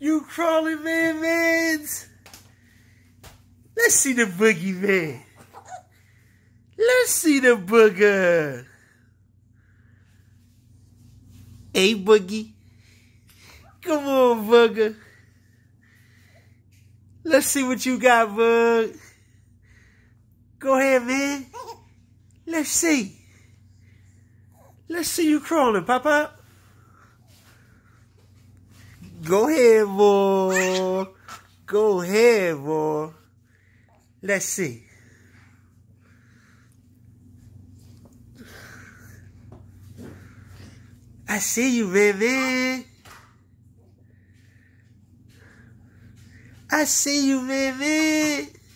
You crawling man man. Let's see the boogie, man. Let's see the booger. Hey boogie. Come on booger. Let's see what you got bug. Go ahead man. Let's see. Let's see you crawling, Papa. Go ahead, boy. Go ahead, boy. Let's see. I see you, baby. I see you, baby.